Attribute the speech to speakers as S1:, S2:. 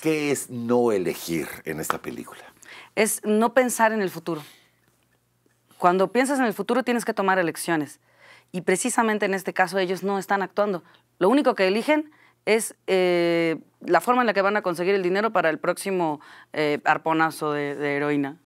S1: ¿Qué es no elegir en esta película?
S2: Es no pensar en el futuro. Cuando piensas en el futuro tienes que tomar elecciones. Y precisamente en este caso ellos no están actuando. Lo único que eligen es eh, la forma en la que van a conseguir el dinero para el próximo eh, arponazo de heroína.